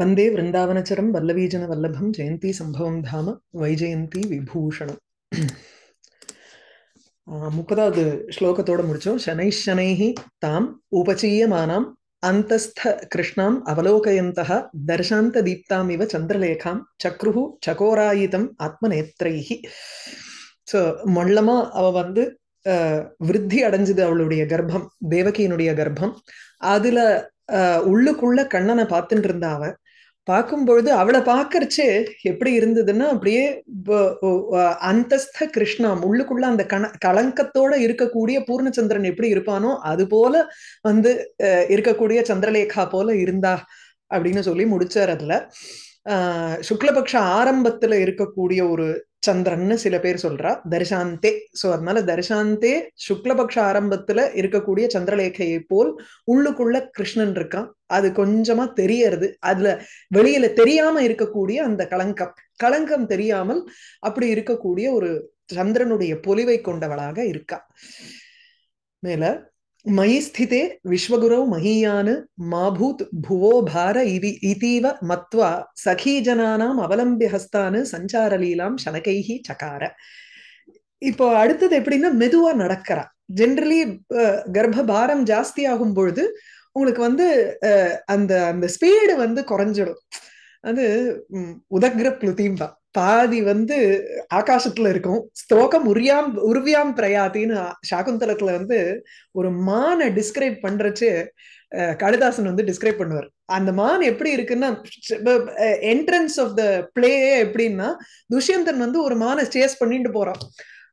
வந்தே விருந்தாவனச்சரம் வல்லவீஜன வல்லபம் ஜெயந்தி சம்பவம் தாம வைஜெயந்தி விபூஷணம் முப்பதாவது ஸ்லோகத்தோட முடிச்சோம் சனை சனைஹி தாம் உபச்சீயமானாம் அந்தஸ்த கிருஷ்ணாம் அவலோகயந்த தர்ஷாந்த தீப்தாம் இவ சந்திரலேகாம் சக்ருஹு சகோராயிதம் ஆத்மநேத்ரைஹி ஸோ மொள்ளமா அவ வந்து விருத்தி அடைஞ்சது அவளுடைய கர்ப்பம் தேவகியினுடைய கர்ப்பம் அதுல உள்ளுக்குள்ள கண்ணனை பார்த்துட்டு இருந்தா அவன் பார்க்கும்பொழுது அவளை பார்க்கறச்சு எப்படி இருந்ததுன்னா அப்படியே அந்தஸ்த கிருஷ்ணா உள்ளுக்குள்ள அந்த கண கலங்கத்தோட இருக்கக்கூடிய பூர்ணச்சந்திரன் எப்படி இருப்பானோ அது போல வந்து இருக்கக்கூடிய சந்திரலேகா போல இருந்தா அப்படின்னு சொல்லி முடிச்சார் அதுல ஆஹ் சுக்லபக்ஷ ஆரம்பத்துல இருக்கக்கூடிய ஒரு சந்திரன்னு சில பேர் சொல்றா தரிசாந்தே சோ அதனால தரிசாந்தே சுக்லபக்ஷ ஆரம்பத்துல இருக்கக்கூடிய சந்திரலேகையை போல் உள்ளுக்குள்ள கிருஷ்ணன் இருக்கான் அது கொஞ்சமா தெரியறது அதுல வெளியில தெரியாம இருக்கக்கூடிய அந்த கலங்கம் கலங்கம் தெரியாமல் அப்படி இருக்கக்கூடிய ஒரு சந்திரனுடைய பொலிவை கொண்டவளாக இருக்கா மேல மயி ஸ்திதே विश्वगुरौ महीयान् மாபூத் भूत् भुवो भार மத்வா इतीव मत्वा ஹஸ்தானு சஞ்சாரலீலாம் சனகைஹி சகார இப்போ அடுத்தது எப்படின்னா மெதுவா நடக்கிறா ஜென்ரலி கர்ப்பபாரம் ஜாஸ்தி ஆகும் பொழுது உங்களுக்கு வந்து அந்த அந்த ஸ்பீடு வந்து குறைஞ்சிடும் அது உதக்ர கிருத்தியும் தான் பாதி வந்து ஆகாசத்துல இருக்கும் ஸ்தோகம் உரியாம் உருவியாம் பிரயாத்தின்னு சாகுந்தலத்துல வந்து ஒரு மானை டிஸ்கிரைப் பண்றச்சு கடிதாசன் வந்து டிஸ்கிரைப் பண்ணுவார் அந்த மான் எப்படி இருக்குன்னா என்ட்ரன்ஸ் ஆஃப் த பிளே எப்படின்னா துஷ்யந்தன் வந்து ஒரு மானை சேஸ் பண்ணிட்டு போறான்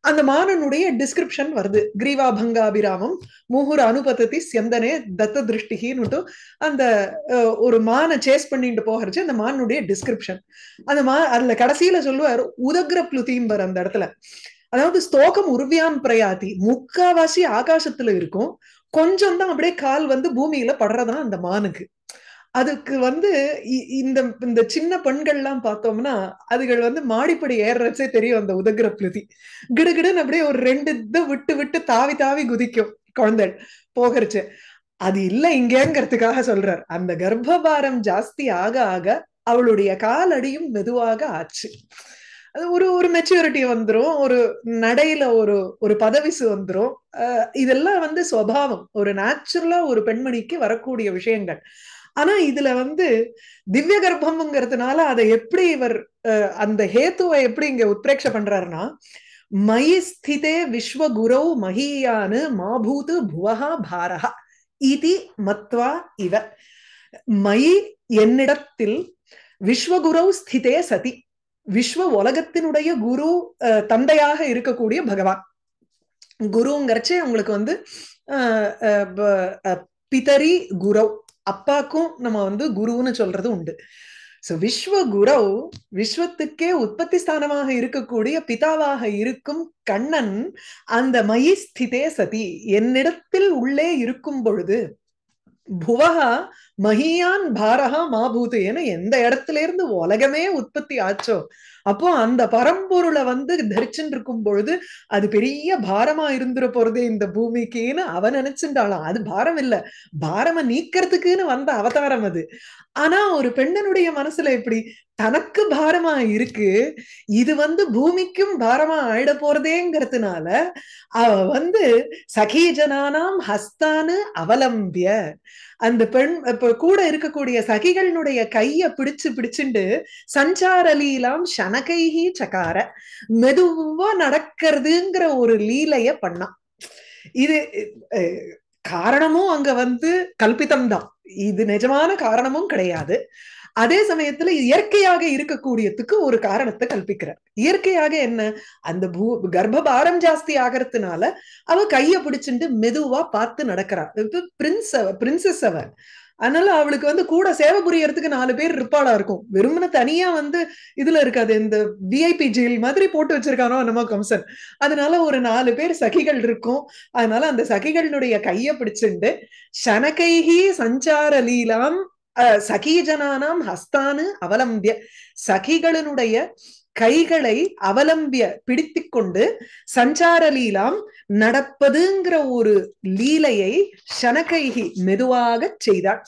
அந்த மானனுடைய டிஸ்கிரிப்ஷன் வருது கிரீவா பங்காபிராமம் மூகுர் அனுபத்தி செந்தனே தத்த திருஷ்டிகின்னு அந்த ஒரு மானை சேஸ் பண்ணிட்டு போகிறச்சு அந்த மானுடைய டிஸ்கிரிப்ஷன் அந்த மா அதுல கடைசியில சொல்லுவார் உதகிர புளுதீம்பர் அந்த இடத்துல அதாவது ஸ்தோகம் உருவியான் பிரயாதி முக்காவாசி ஆகாசத்துல இருக்கும் கொஞ்சம் தான் அப்படியே கால் வந்து பூமியில படுறதுதான் அந்த மானுக்கு அதுக்கு வந்து இந்த இந்த சின்ன பெண்கள்லாம் பார்த்தோம்னா அதுகள் வந்து மாடிப்படி ஏறச்சே தெரியும் அந்த உதகிற பிளுதி கிடுகிடுன்னு அப்படியே ஒரு ரெண்டு இதை விட்டு விட்டு தாவி தாவி குதிக்கும் குழந்தை போகிறச்சு அது இல்ல இங்கேங்கிறதுக்காக சொல்றார் அந்த கர்ப்பபாரம் ஜாஸ்தி ஆக ஆக அவளுடைய காலடியும் மெதுவாக ஆச்சு அது ஒரு ஒரு மெச்சூரிட்டி வந்துடும் ஒரு நடையில ஒரு ஒரு பதவிசு வந்துடும் இதெல்லாம் வந்து சுவாவம் ஒரு நேச்சுரலா ஒரு பெண்மணிக்கு வரக்கூடிய விஷயங்கள் ஆனா இதுல வந்து திவ்ய கர்ப்பம்ங்கிறதுனால அதை எப்படி இவர் அந்த ஹேத்துவை எப்படி இங்க உத்ரேட்ச பண்றாருன்னா மயி ஸ்திதே குரௌ மஹியானு மாபூத்து புவஹா பாரஹா இதி மத்வா இவ மயி என்னிடத்தில் விஸ்வகுரௌ ஸ்திதே சதி விஸ்வ உலகத்தினுடைய குரு தந்தையாக இருக்கக்கூடிய பகவான் குருங்கிறச்சே உங்களுக்கு வந்து பிதரி குரௌ அப்பாக்கும் நம்ம வந்து குருன்னு சொல்றது உண்டு ஸோ விஸ்வ குரவ் விஸ்வத்துக்கே உற்பத்தி ஸ்தானமாக இருக்கக்கூடிய பிதாவாக இருக்கும் கண்ணன் அந்த மயி ஸ்திதே சதி என்னிடத்தில் உள்ளே இருக்கும் பொழுது புவகா மகியான் பாரகா மாபூது என எந்த இடத்துல இருந்து உலகமே உற்பத்தி ஆச்சோ அப்போ அந்த பரம்பொருளை வந்து தரிச்சுட்டு இருக்கும் பொழுது அது பெரிய பாரமா இருந்துட போறதே இந்த பூமிக்குன்னு அவ நினைச்சுட்டாளாம் அது பாரம் இல்ல பாரம நீக்கிறதுக்குன்னு வந்த அவதாரம் அது ஆனா ஒரு பெண்ணனுடைய மனசுல இப்படி தனக்கு பாரமா இருக்கு இது வந்து பூமிக்கும் பாரமா ஆயிட போறதேங்கிறதுனால அவ வந்து சகீஜனானாம் ஹஸ்தானு அவலம்பிய அந்த பெண் இப்ப கூட இருக்கக்கூடிய சகிகளினுடைய கைய பிடிச்சு பிடிச்சுண்டு சஞ்சார லீலாம் சனகைஹி சகார மெதுவா நடக்கிறதுங்கிற ஒரு லீலைய பண்ணான் இது காரணமும் அங்க வந்து கல்பிதம் தான் இது நிஜமான காரணமும் கிடையாது அதே சமயத்துல இயற்கையாக இருக்கக்கூடியதுக்கு ஒரு காரணத்தை கல்பிக்கிறார் இயற்கையாக என்ன அந்த பூ கர்ப்பபாரம் ஜாஸ்தி ஆகிறதுனால அவ கைய பிடிச்சிட்டு மெதுவா பார்த்து நடக்கிறா பிரின்ஸ் அவ பிரின்சஸ் அவ அதனால அவளுக்கு வந்து கூட சேவை புரியறதுக்கு நாலு பேர் இருப்பாளா இருக்கும் வெறுமன தனியா வந்து இதுல இருக்காது இந்த விஐபி ஜெயில் மாதிரி போட்டு வச்சிருக்கானோ நம்ம கம்சன் அதனால ஒரு நாலு பேர் சகிகள் இருக்கும் அதனால அந்த சகிகளுடைய கைய பிடிச்சுண்டு சனகைகி சஞ்சார லீலாம் சகீஜனானாம் ஹஸ்தானு அவலம்பிய சகிகளினுடைய கைகளை அவலம்பிய பிடித்து கொண்டு சஞ்சார லீலாம் நடப்பதுங்கிற ஒரு லீலையை சனகைகி மெதுவாக செய்தார்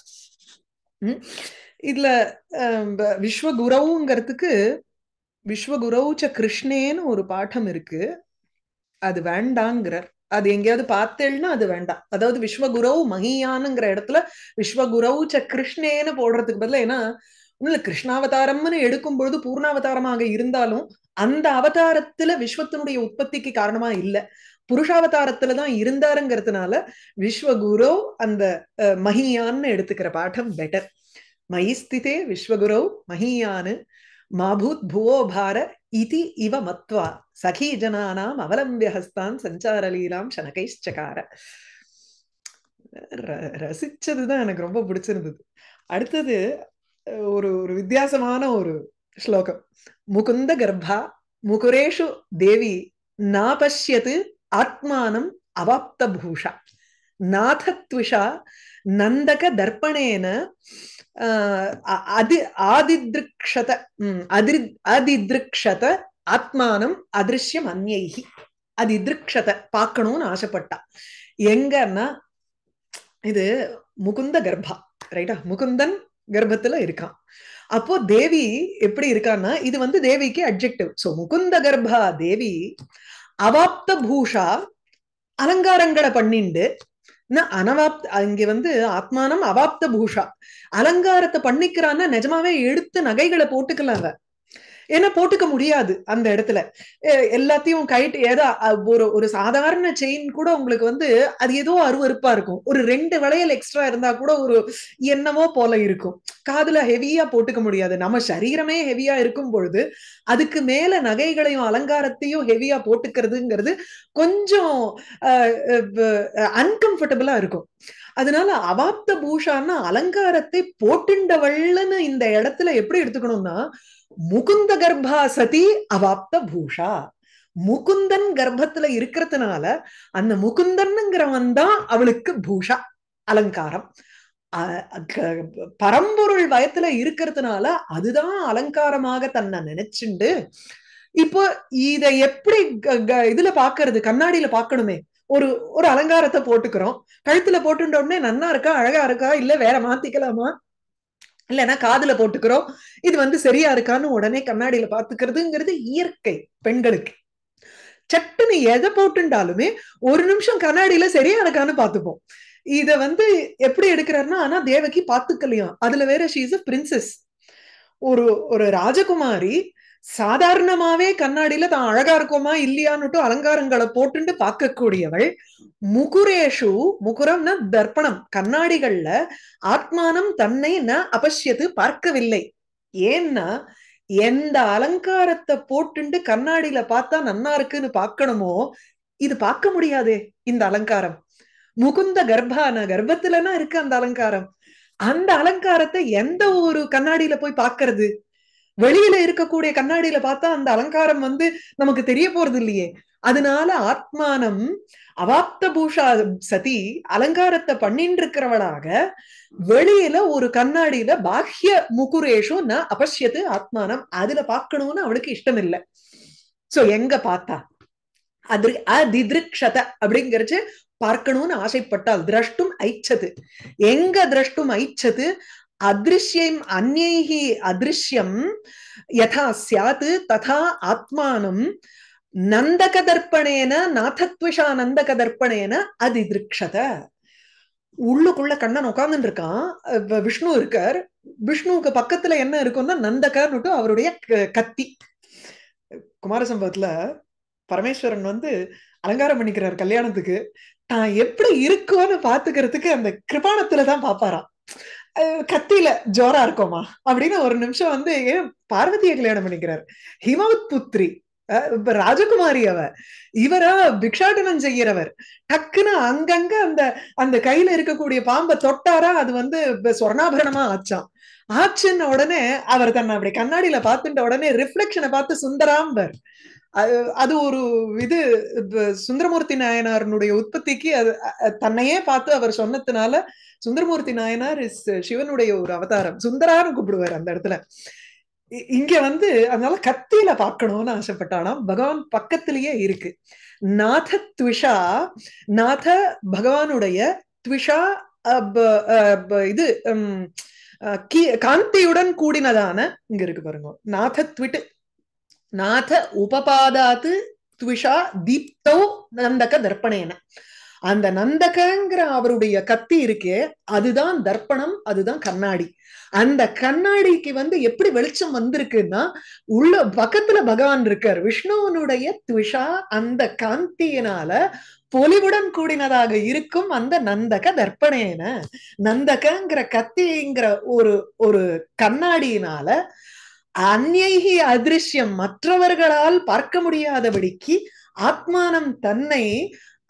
இதுல விஸ்வகுரவுங்கிறதுக்கு விஸ்வகுரவுச்ச கிருஷ்ணேன்னு ஒரு பாடம் இருக்கு அது வேண்டாங்கிறார் அது எங்கேயாவது பார்த்தேன்னா அது வேண்டாம் அதாவது விஸ்வகுரவு மகியானுங்கிற இடத்துல விஸ்வகுரவு ச கிருஷ்ணேன்னு போடுறதுக்கு பதிலாக ஏன்னா கிருஷ்ணாவதாரம்னு எடுக்கும் பொழுது பூர்ணாவதாரமாக இருந்தாலும் அந்த அவதாரத்துல விஸ்வத்தினுடைய உற்பத்திக்கு காரணமா இல்லை புருஷாவதாரத்துல தான் இருந்தாருங்கிறதுனால விஸ்வகுரவ் அந்த மகியான்னு எடுத்துக்கிற பாடம் பெட்டர் மயிஸ்திதே விஸ்வகுரவ் மகியான்னு மாபூத் புவோ பார இதி இவ மத்வா சகி ஜனானாம் அவலம்பிய ஹஸ்தான் சஞ்சாரலீலாம் சனகைஷ்சகார ரசிச்சதுதான் எனக்கு ரொம்ப பிடிச்சிருந்தது அடுத்தது ஒரு ஒரு வித்தியாசமான ஒரு ஸ்லோகம் முகுந்த கர்ப்பா முகுரேஷு தேவி நாபஷ்யத்து ஆத்மானம் அவாப்த பூஷா நாதத்விஷா நந்தக தர்ப்பணேன அதி ஆதிதிருக்ஷத அதிர் அதிதிருக்ஷத ஆத்மானம் அதிருஷ்யம் அந்நைகி அதிதிருக்ஷத பார்க்கணும்னு ஆசைப்பட்டா எங்கன்னா இது முகுந்த கர்ப்பா ரைட்டா முகுந்தன் கர்ப்பத்துல இருக்கான் அப்போ தேவி எப்படி இருக்கான்னா இது வந்து தேவிக்கு அப்ஜெக்டிவ் சோ முகுந்த கர்ப்பா தேவி அவாப்த பூஷா அலங்காரங்களை பண்ணிண்டு அனவாப்த அங்க வந்து ஆத்மானம் அவாப்த பூஷா அலங்காரத்தை பண்ணிக்கிறான்னா நிஜமாவே எடுத்து நகைகளை போட்டுக்கலாம் ஏன்னா போட்டுக்க முடியாது அந்த இடத்துல எல்லாத்தையும் கைட்டு ஏதோ ஒரு ஒரு சாதாரண செயின் கூட உங்களுக்கு வந்து அது ஏதோ அருவறுப்பா இருக்கும் ஒரு ரெண்டு வளையல் எக்ஸ்ட்ரா இருந்தா கூட ஒரு என்னவோ போல இருக்கும் காதுல ஹெவியா போட்டுக்க முடியாது நம்ம சரீரமே ஹெவியா இருக்கும் பொழுது அதுக்கு மேல நகைகளையும் அலங்காரத்தையும் ஹெவியா போட்டுக்கிறதுங்கிறது கொஞ்சம் அன்கம்ஃபர்டபுளா இருக்கும் அதனால அவாப்த பூஷான்னா அலங்காரத்தை போட்டுண்டவள்னு இந்த இடத்துல எப்படி எடுத்துக்கணும்னா முகுந்த கர்ப்பா சதி அவாப்த பூஷா முகுந்தன் கர்ப்பத்துல இருக்கிறதுனால அந்த முகுந்தன்ங்கிறவன் தான் அவளுக்கு பூஷா அலங்காரம் பரம்பொருள் வயத்துல இருக்கிறதுனால அதுதான் அலங்காரமாக தன்னை நினைச்சுண்டு இப்போ இத எப்படி இதுல பாக்குறது கண்ணாடியில பாக்கணுமே ஒரு ஒரு அலங்காரத்தை போட்டுக்கிறோம் கழுத்துல உடனே நன்னா இருக்கா அழகா இருக்கா இல்ல வேற மாத்திக்கலாமா இல்லைன்னா காதுல போட்டுக்கிறோம் இது வந்து சரியா இருக்கான்னு உடனே கண்ணாடியில பாத்துக்கிறதுங்கிறது இயற்கை பெண்களுக்கு சட்டுன்னு எதை போட்டுண்டாலுமே ஒரு நிமிஷம் கண்ணாடியில சரியா இருக்கான்னு பாத்துப்போம் இத வந்து எப்படி எடுக்கிறாருன்னா ஆனா தேவகி பாத்துக்கலையாம் அதுல வேற ஷீஸ் அ பிரின்சஸ் ஒரு ஒரு ராஜகுமாரி சாதாரணமாவே கண்ணாடியில தான் அழகா இருக்கோமா இல்லையான்னு அலங்காரங்களை போட்டு பார்க்கக்கூடியவள் முகுரேஷு முகுரம்னா தர்ப்பணம் கண்ணாடிகள்ல ஆத்மானம் தன்னை ந அபஷ்யத்து பார்க்கவில்லை ஏன்னா எந்த அலங்காரத்தை போட்டுண்டு கண்ணாடியில பார்த்தா நன்னா இருக்குன்னு பார்க்கணுமோ இது பார்க்க முடியாதே இந்த அலங்காரம் முகுந்த கர்ப்பான கர்ப்பத்துலன்னா இருக்கு அந்த அலங்காரம் அந்த அலங்காரத்தை எந்த ஒரு கண்ணாடியில போய் பாக்குறது வெளியில இருக்கக்கூடிய கண்ணாடியில பார்த்தா அந்த அலங்காரம் வந்து நமக்கு தெரிய போறது இல்லையே அதனால ஆத்மானம் அவாப்த பூஷா சதி அலங்காரத்தை பண்ணிட்டு இருக்கிறவளாக வெளியில ஒரு கண்ணாடியில பாஹ்ய முகுரேஷும் நான் அபஷ்யத்து ஆத்மானம் அதுல பாக்கணும்னு அவளுக்கு இஷ்டம் இல்லை சோ எங்க பார்த்தா அது அதிதிருக்ஷத அப்படிங்கிறச்சு பார்க்கணும்னு ஆசைப்பட்டால் திரஷ்டும் ஐச்சது எங்க திரஷ்டும் ஐச்சது அதிருஷ்யம் அந்நைகி அதிருஷ்யம் யதா சியாத் ததா ஆத்மானம் நந்தக தர்ப்பணேன நாதத்விஷா நந்தக அதி திருக்ஷத உள்ளுக்குள்ள கண்ணன் உட்கார்ந்துட்டு இருக்கான் விஷ்ணு இருக்கார் விஷ்ணுவுக்கு பக்கத்துல என்ன இருக்கும்னா நந்தகர்னுட்டு அவருடைய கத்தி குமாரசம்பவத்துல பரமேஸ்வரன் வந்து அலங்காரம் பண்ணிக்கிறார் கல்யாணத்துக்கு தான் எப்படி இருக்கும்னு பாத்துக்கிறதுக்கு அந்த கிருபாணத்துலதான் தான் பாப்பாராம் கத்தியில ஜோரா இருக்கோமா அப்படின்னு ஒரு நிமிஷம் வந்து பார்வதியை கல்யாணம் பண்ணிக்கிறாரு ஹிமவத் புத்ரி ராஜகுமாரி அவ இவர பிக்ஷாடனம் செய்யறவர் டக்குன்னு அங்கங்க அந்த அந்த கையில இருக்கக்கூடிய பாம்பை தொட்டாரா அது வந்து சொர்ணாபரணமா ஆச்சான் ஆச்சுன்ன உடனே அவர் தன்னை அப்படி கண்ணாடியில பாத்துட்ட உடனே ரிஃப்ளெக்ஷனை பார்த்து சுந்தராம்பர் அது ஒரு இது சுந்தரமூர்த்தி நாயனாரனுடைய உற்பத்திக்கு அது தன்னையே பார்த்து அவர் சொன்னதுனால சுந்தரமூர்த்தி நாயனார் இஸ் சிவனுடைய ஒரு அவதாரம் சுந்தரான்னு கூப்பிடுவார் அந்த இடத்துல இங்க வந்து அதனால கத்தியில பார்க்கணும்னு ஆசைப்பட்டானா பகவான் பக்கத்திலேயே இருக்கு நாத துவிஷா நாத பகவானுடைய துவிஷா இது காந்தியுடன் கூடினதான இங்க இருக்கு பாருங்க நாத துவிட்டு நாத உபபாதாத்து துவிஷா தீப்தோ நந்தக தர்ப்பணேன அந்த நந்தகங்கிற அவருடைய கத்தி இருக்கே அதுதான் தர்ப்பணம் அதுதான் கண்ணாடி அந்த கண்ணாடிக்கு வந்து எப்படி வெளிச்சம் வந்திருக்குன்னா உள்ள பக்கத்துல பகவான் இருக்கார் விஷ்ணுவனுடைய துஷா அந்த காந்தியினால பொலிவுடன் கூடினதாக இருக்கும் அந்த நந்தக தர்ப்பணேன நந்தகங்கிற கத்திங்கிற ஒரு ஒரு கண்ணாடியினால அந்நைகி அதிருஷ்யம் மற்றவர்களால் பார்க்க முடியாதபடிக்கு ஆத்மானம் தன்னை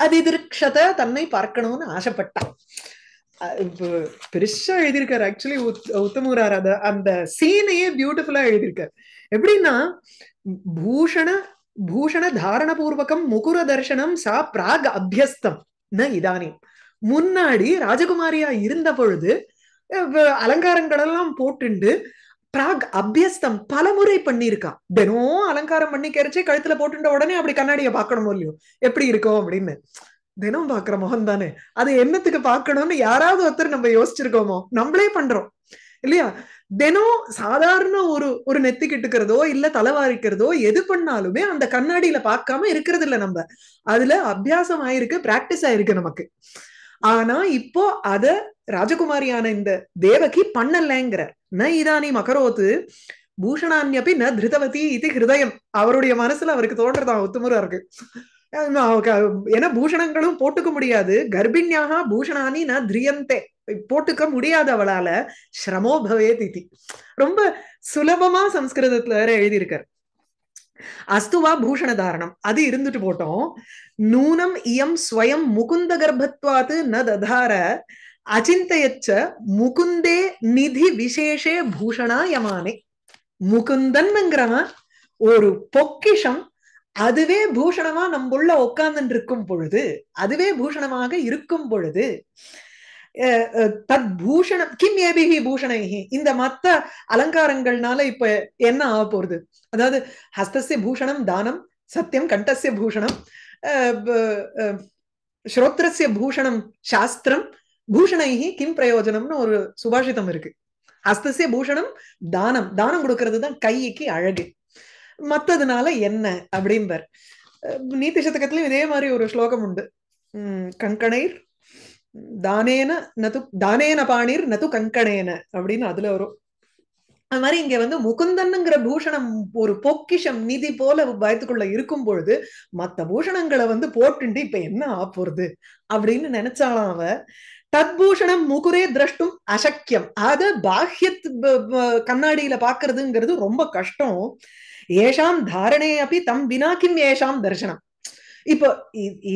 அதிதிருக்ஷத தன்னை பார்க்கணும்னு ஆசைப்பட்டான் பெருசா எழுதியிருக்காரு ஆக்சுவலி உத்தமூரார் அத அந்த சீனையே பியூட்டிஃபுல்லா எழுதியிருக்காரு எப்படின்னா பூஷண பூஷண தாரண பூர்வகம் முகுர தர்சனம் சா பிராக் அபியஸ்தம் ந இதானியம் முன்னாடி ராஜகுமாரியா இருந்த பொழுது அலங்காரங்கள் எல்லாம் போட்டுண்டு பிராக் அபியஸ்தம் பலமுறை பண்ணியிருக்கா தினம் அலங்காரம் பண்ணி கரைச்சே கழுத்துல போட்டுட்ட உடனே அப்படி கண்ணாடியை பார்க்கணுமோ இல்லையோ எப்படி இருக்கும் அப்படின்னு தினம் பாக்குற முகம் தானே அது என்னத்துக்கு பார்க்கணும்னு யாராவது ஒருத்தர் நம்ம யோசிச்சிருக்கோமோ நம்மளே பண்றோம் இல்லையா தினம் சாதாரண ஒரு ஒரு கிட்டுக்கிறதோ இல்ல தலைவாரிக்கிறதோ எது பண்ணாலுமே அந்த கண்ணாடியில பார்க்காம இருக்கிறது இல்ல நம்ம அதுல அபியாசம் ஆயிருக்கு பிராக்டிஸ் ஆயிருக்கு நமக்கு ஆனா இப்போ அத ராஜகுமாரியான இந்த தேவகி பண்ணலைங்கிறார் ந இதானி மகரோத்து பூஷணான்யப்பி ந திருதவதி இது ஹிருதயம் அவருடைய மனசுல அவருக்கு தோன்றதான் ஒத்துமுறை இருக்கு ஏன்னா பூஷணங்களும் போட்டுக்க முடியாது கர்ப்பிணியாக பூஷணானி ந திரியந்தே போட்டுக்க முடியாது அவளால ஸ்ரமோ பவே திதி ரொம்ப சுலபமா சம்ஸ்கிருதத்துல வேற எழுதியிருக்கார் அஸ்துவா பூஷண தாரணம் அது இருந்துட்டு போட்டோம் நூனம் இயம் ஸ்வயம் முகுந்த கர்ப்பத்வாத்து ந ததார அச்சிந்தையச்ச முகுந்தே நிதி விசேஷே பூஷணா யமானே முகுந்தன்ங்கிறவன் ஒரு பொக்கிஷம் அதுவே பூஷணமா நம்புள்ள உட்கார்ந்து இருக்கும் பொழுது அதுவே பூஷணமாக இருக்கும் பொழுது தத் பூஷணம் கிம் ஏபிஹி பூஷணைஹி இந்த மத்த அலங்காரங்கள்னால இப்ப என்ன ஆக போறது அதாவது ஹஸ்தசிய பூஷணம் தானம் சத்தியம் கண்டசிய பூஷணம் ஸ்ரோத்ரஸ்ய பூஷணம் சாஸ்திரம் பூஷணைஹி கிம் பிரயோஜனம்னு ஒரு சுபாஷிதம் இருக்கு ஹஸ்தசிய பூஷணம் தானம் தானம் கொடுக்கறது தான் கைக்கு அழகு மத்ததுனால என்ன அப்படிம்பார் நீத்தி சதகத்திலும் இதே மாதிரி ஒரு ஸ்லோகம் உண்டு கங்கணைர் தானேன நது தானேன பாணிர் நது கங்கணேன அப்படின்னு அதுல வரும் அது மாதிரி இங்க வந்து முகுந்தன்ங்கிற பூஷணம் ஒரு பொக்கிஷம் நிதி போல பயத்துக்குள்ள இருக்கும் பொழுது மத்த பூஷணங்களை வந்து போட்டுண்டு இப்ப என்ன ஆ போறது அப்படின்னு நினைச்சாலாம் அவ தத்பூஷணம் முகுரே திரஷ்டும் அசக்கியம் அத பாஹ்ய கண்ணாடியில பாக்குறதுங்கிறது ரொம்ப கஷ்டம் ஏஷாம் தாரணே அப்படி தம் வினா ஏஷாம் தரிசனம் இப்போ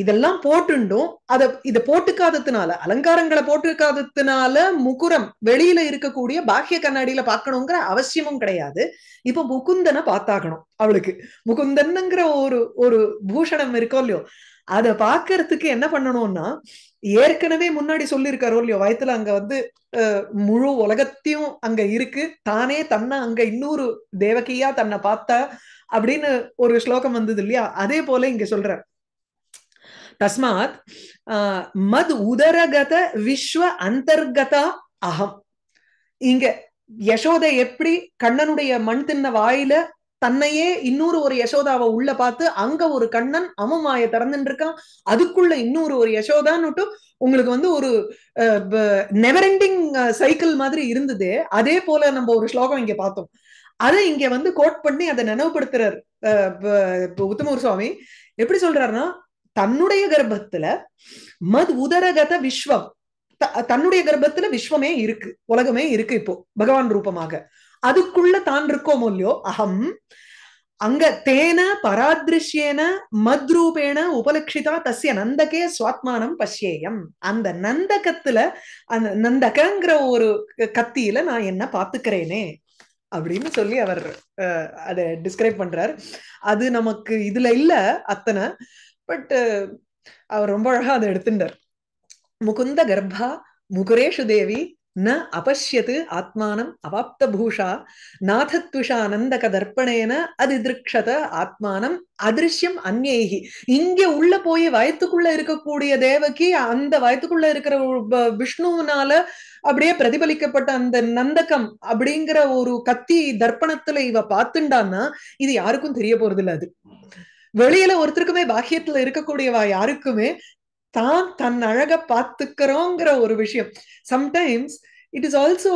இதெல்லாம் போட்டுண்டும் அத இத போட்டுக்காததுனால அலங்காரங்களை போட்டுக்காததுனால முகுரம் வெளியில இருக்கக்கூடிய பாக்கிய கண்ணாடியில பாக்கணுங்கிற அவசியமும் கிடையாது இப்ப முகுந்தனை பார்த்தாகணும் அவளுக்கு முகுந்தன்ங்கிற ஒரு ஒரு பூஷணம் இருக்கோ இல்லையோ அதை பாக்குறதுக்கு என்ன பண்ணணும்னா ஏற்கனவே முன்னாடி சொல்லியிருக்காரோ இல்லையோ வயத்துல அங்க வந்து முழு உலகத்தையும் அங்க இருக்கு தானே தன்னை அங்க இன்னொரு தேவகியா தன்னை பார்த்தா அப்படின்னு ஒரு ஸ்லோகம் வந்தது இல்லையா அதே போல இங்க சொல்ற தஸ்மாத் மத் உதரகத விஸ்வ அந்தர்கதா அகம் இங்க யசோதை எப்படி கண்ணனுடைய மண் தின்ன வாயில தன்னையே இன்னொரு ஒரு யசோதாவை உள்ள பார்த்து அங்க ஒரு கண்ணன் அமமாய திறந்துட்டு இருக்கான் அதுக்குள்ள இன்னொரு ஒரு யசோதான்னுட்டு உங்களுக்கு வந்து ஒரு நெவரெண்டிங் சைக்கிள் மாதிரி இருந்தது அதே போல நம்ம ஒரு ஸ்லோகம் இங்க பார்த்தோம் அதை இங்க வந்து கோட் பண்ணி அதை நினைவுபடுத்துறாரு உத்தமூர் சுவாமி எப்படி சொல்றாருன்னா தன்னுடைய கர்ப்பத்துல மது உதரகத விஸ்வம் தன்னுடைய கர்ப்பத்துல விஸ்வமே இருக்கு உலகமே இருக்கு இப்போ பகவான் ரூபமாக அதுக்குள்ள தான் இருக்கோமோ இல்லையோ அகம் அங்க தேன பராதிருஷ்யேன மத்ரூபேன உபலட்சிதா தசிய நந்தகே சுவாத்மானம் பஷ்யேயம் அந்த நந்தகத்துல அந்த நந்தகங்கிற ஒரு கத்தியில நான் என்ன பாத்துக்கிறேனே அப்படின்னு சொல்லி அவர் அதை டிஸ்கிரைப் பண்றார் அது நமக்கு இதுல இல்ல அத்தனை பட் அவர் ரொம்ப அழகா அதை எடுத்துட்டார் முகுந்த கர்ப்பா முகுரேஷு தேவி ந அபஷ்யத்து ஆத்மானம் அவாப்த பூஷா நாதத்விஷானந்தக தர்ப்பணேன அதிதிருக்ஷத ஆத்மானம் அதிர்ஷ்யம் அந்நேகி இங்கே உள்ள போய் வயத்துக்குள்ள இருக்கக்கூடிய தேவகி அந்த வயத்துக்குள்ள இருக்கிற விஷ்ணுவினால அப்படியே பிரதிபலிக்கப்பட்ட அந்த நந்தகம் அப்படிங்கிற ஒரு கத்தி தர்ப்பணத்துல இவ பார்த்துண்டான்னா இது யாருக்கும் தெரிய போறது இல்ல அது வெளியில ஒருத்தருக்குமே பாக்கியத்துல இருக்கக்கூடியவா யாருக்குமே தான் தன் அழக பார்த்துக்கிறோங்கிற ஒரு விஷயம் சம்டைம்ஸ் இட் இஸ் ஆல்சோ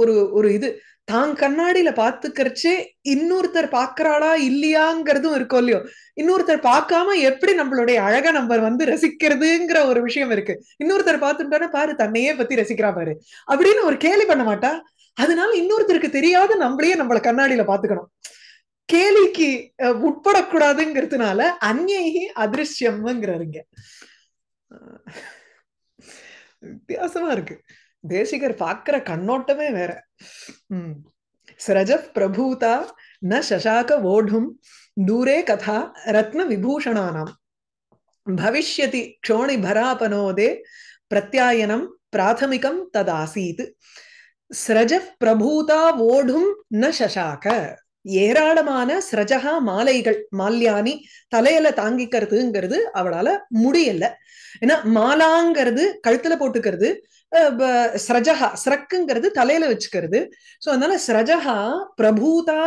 ஒரு ஒரு இது தான் கண்ணாடியில பாத்துக்கிறச்சே இன்னொருத்தர் பாக்குறாளா இல்லையாங்கிறதும் இருக்கும் இல்லையோ இன்னொருத்தர் பார்க்காம எப்படி நம்மளுடைய அழக நம்ம வந்து ரசிக்கிறதுங்கிற ஒரு விஷயம் இருக்கு இன்னொருத்தர் பார்த்துட்டோன்னா பாரு தன்னையே பத்தி ரசிக்கிறா பாரு அப்படின்னு ஒரு கேலி பண்ண மாட்டா அதனால இன்னொருத்தருக்கு தெரியாத நம்மளையே நம்மள கண்ணாடியில பாத்துக்கணும் கேலிக்கு உட்படக்கூடாதுங்கிறதுனால அந்நேகி அதிர்ஷ்யம்ங்கிறாருங்க வித்தியாசமா இருக்கு தேசிகர் பாக்குற கண்ணோட்டமே வேற உம் ஸ்ரஜப் பிரபூதா ந சசாக ஓடும் தூரே கதா ரத்ன விபூஷணானாம் பவிஷ்யதி க்ஷோணி பராபனோதே பிரத்யாயனம் பிராத்தமிகம் ததாசீத் ஸ்ரஜப் பிரபூதா ஓடும் ந சசாக ஏராளமான சிரஜகா மாலைகள் மால்யானி தலையில தாங்கிக்கிறதுங்கிறது அவளால முடியல ஏன்னா மாலாங்கிறது கழுத்துல போட்டுக்கிறது சிரஜகா சிரக்குங்கிறது தலையில வச்சுக்கிறது சோ அதனால சிரஜகா பிரபூதா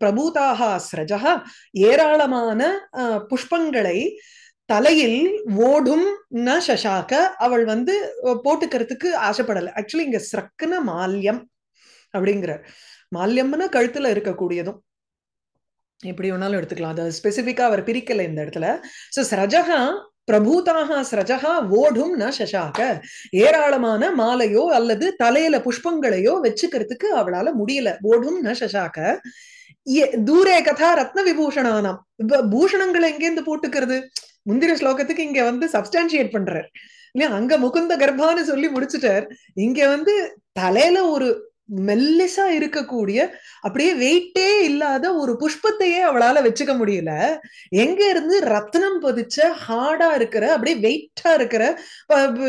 பிரபூதாக சிரஜகா ஏராளமான புஷ்பங்களை தலையில் ஓடும் ந சசாக்க அவள் வந்து போட்டுக்கிறதுக்கு ஆசைப்படலை ஆக்சுவலி இங்க சிரக்குன மால்யம் அப்படிங்கிறார் மால்யம்னா கழுத்துல இருக்கக்கூடியதும் எப்படி வேணாலும் எடுத்துக்கலாம் அது ஸ்பெசிபிக்கா அவர் பிரிக்கல இந்த இடத்துல சோ சரஜகா பிரபூதாக சிரஜகா ஓடும் ந சசாக ஏராளமான மாலையோ அல்லது தலையில புஷ்பங்களையோ வச்சுக்கிறதுக்கு அவளால முடியல ஓடும் ந சசாக தூரே கதா ரத்ன விபூஷணானாம் பூஷணங்களை எங்கேருந்து போட்டுக்கிறது முந்திர ஸ்லோகத்துக்கு இங்க வந்து சப்ஸ்டான்சியேட் பண்றார் இல்லையா அங்க முகுந்த கர்ப்பான்னு சொல்லி முடிச்சுட்டார் இங்க வந்து தலையில ஒரு மெல்லிசா இருக்கக்கூடிய அப்படியே வெயிட்டே இல்லாத ஒரு புஷ்பத்தையே அவளால வச்சுக்க முடியல எங்க இருந்து ரத்னம் பதிச்ச ஹார்டா இருக்கிற அப்படியே வெயிட்டா இருக்கிற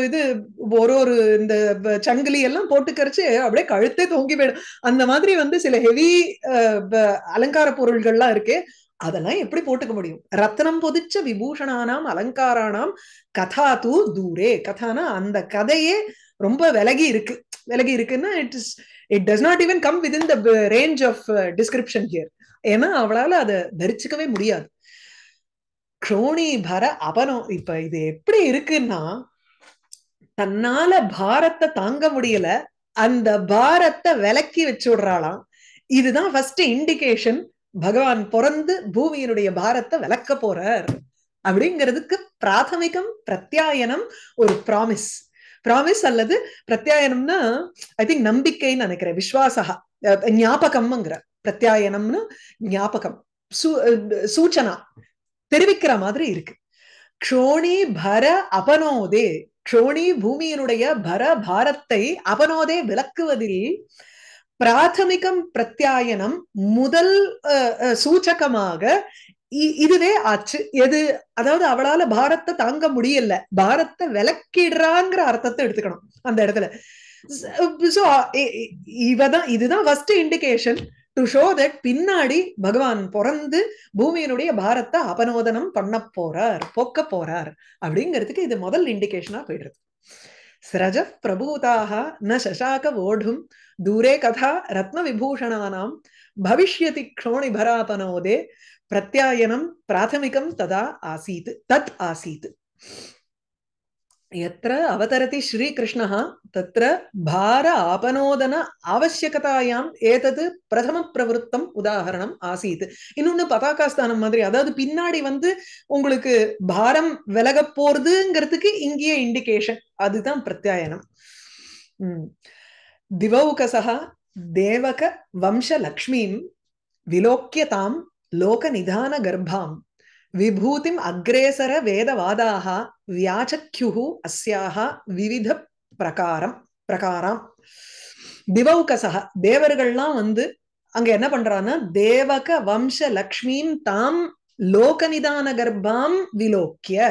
இது ஒரு ஒரு இந்த சங்கிலி எல்லாம் போட்டு கரைச்சு அப்படியே கழுத்தே தொங்கி போயிடும் அந்த மாதிரி வந்து சில ஹெவி அலங்கார பொருள்கள்லாம் இருக்கு அதெல்லாம் எப்படி போட்டுக்க முடியும் ரத்னம் பொதிச்ச விபூஷணானாம் அலங்காரானாம் கதா தூ தூரே கதானா அந்த கதையே ரொம்ப விலகி இருக்கு விலகி இருக்குன்னா it is it does not even come with in the range of description here ஏன்னா அவளால அதை தரிச்சுக்கவே முடியாது குரோணி பர அபனம் இப்ப இது எப்படி இருக்குன்னா தன்னால பாரத்தை தாங்க முடியல அந்த பாரத்தை விலக்கி வச்சு விடுறாளாம் இதுதான் ஃபர்ஸ்ட் இண்டிகேஷன் பகவான் பிறந்து பூமியினுடைய பாரத்தை விளக்க போறார் அப்படிங்கிறதுக்கு பிராதமிகம் பிரத்யாயனம் ஒரு ப்ராமிஸ் ப்ராமிஸ் அல்லது பிரத்யாயனம்னா ஐ திங்க் நம்பிக்கைன்னு நினைக்கிறேன் விஸ்வாசகா ஞாபகம்ங்கிற பிரத்யாயனம்னு ஞாபகம் சூச்சனா தெரிவிக்கிற மாதிரி இருக்கு க்ஷோணி பர அபனோதே க்ஷோணி பூமியினுடைய பர பாரத்தை அபனோதே விளக்குவதில் பிராத்தமிகம் பிரத்யாயனம் முதல் சூச்சகமாக இதுவே ஆச்சு எது அதாவது அவளால பாரத்தை தாங்க முடியல பாரத்தை விலக்கிடுறாங்கிற அர்த்தத்தை எடுத்துக்கணும் அந்த இடத்துல சோ இவதான் இதுதான் first indication to show that பின்னாடி பகவான் பிறந்து பூமியினுடைய பாரத்தை அபனோதனம் பண்ண போறார் போக்க போறார் அப்படிங்கிறதுக்கு இது முதல் இண்டிகேஷனா போயிடுறது சிரஜ பிரபூதாக ந சசாக ஓடும் தூரே கதா ரத்ன விபூஷணானாம் பவிஷ்யதி க்ஷோணிபராபனோதே பிரத்யாயனம் பிராதமிகம் ததா ஆசீத் தத் ஆசீத் எத்த அவதரதி श्रीकृष्णः तत्र பார आपनोदन आवश्यकतायाम् ஏதது பிரதம பிரவருத்தம் உதாகரணம் ஆசீத் இன்னொன்னு பதாகாஸ்தானம் ஸ்தானம் மாதிரி அதாவது பின்னாடி வந்து உங்களுக்கு பாரம் விலக போறதுங்கிறதுக்கு இங்கேயே இண்டிகேஷன் அதுதான் பிரத்யாயனம் திவௌகசா தேவக வம்ச லக்ஷ்மீம் விலோக்கியதாம் லோகநிதான கர்ப்பாம் விபூதிம் அக்ரேசர வேதவாதாக வியாச்சக்யு அஸ்யாக விவித பிரகாரம் பிரகாரம் திவௌகசக தேவர்கள்லாம் வந்து அங்க என்ன பண்றான்னா தேவக வம்ச லக்ஷ்மி தாம் லோகநிதான கர்ப்பாம் விலோக்கிய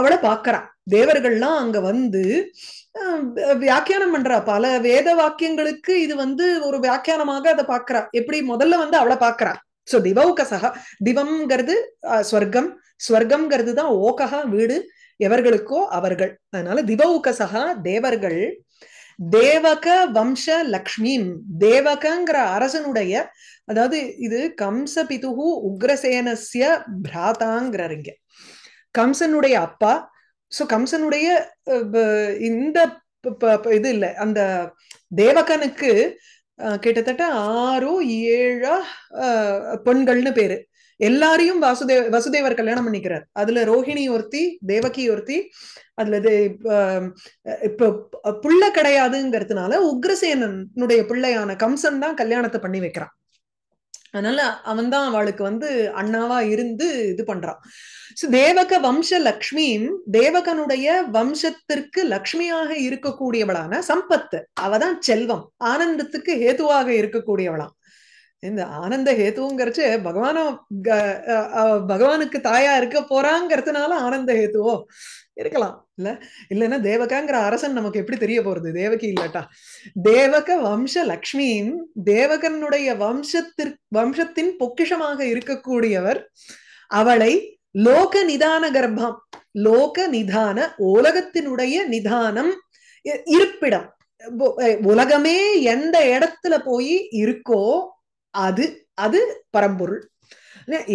அவளை பாக்குறான் தேவர்கள்லாம் அங்க வந்து வியாக்கியானம் பண்றா பல வேத வாக்கியங்களுக்கு இது வந்து ஒரு வியாக்கியானமாக அதை பாக்குறா எப்படி முதல்ல வந்து அவளை பாக்குறா சோ திவௌகசகா திவம்ங்கிறது ஸ்வர்க்கம் ஸ்வர்க்கம்ங்கிறது தான் ஓகஹா வீடு எவர்களுக்கோ அவர்கள் அதனால திவௌகசகா தேவர்கள் தேவக வம்ச லக்ஷ்மிம் தேவகங்கிற அரசனுடைய அதாவது இது கம்ச பிதுகு உக்ரசேனசிய பிராதாங்கிற இங்க கம்சனுடைய அப்பா சோ கம்சனுடைய இந்த இது இல்லை அந்த தேவகனுக்கு கிட்டத்தட்ட ஆறோ ஏழா பெண்கள்னு பேரு எல்லாரையும் வாசுதேவ வசுதேவர் கல்யாணம் பண்ணிக்கிறார் அதுல ரோஹிணி ஒருத்தி தேவகி ஒருத்தி அதுல இப்போ புள்ள கிடையாதுங்கிறதுனால உக்ரசேனனுடைய பிள்ளையான கம்சன் தான் கல்யாணத்தை பண்ணி வைக்கிறான் அதனால அவன் தான் அவளுக்கு வந்து அண்ணாவா இருந்து இது பண்றான் சோ தேவக வம்ச லக்ஷ்மியும் தேவகனுடைய வம்சத்திற்கு லக்ஷ்மியாக இருக்கக்கூடியவளான சம்பத்து அவதான் செல்வம் ஆனந்தத்துக்கு ஹேதுவாக இருக்கக்கூடியவளாம் இந்த ஆனந்த ஹேத்துங்கிறச்சு பகவான பகவானுக்கு தாயா இருக்க போறாங்கிறதுனால ஆனந்த ஹேத்துவோ இருக்கலாம் இல்ல இல்லைன்னா தேவகாங்கிற அரசன் நமக்கு எப்படி தெரிய போறது தேவகி இல்லட்டா தேவக வம்ச லக்ஷ்மியின் தேவகனுடைய வம்சத்திற்கு வம்சத்தின் பொக்கிஷமாக இருக்கக்கூடியவர் அவளை லோக நிதான கர்ப்பம் லோக நிதான உலகத்தினுடைய நிதானம் இருப்பிடம் உலகமே எந்த இடத்துல போய் இருக்கோ அது அது பரம்பொருள்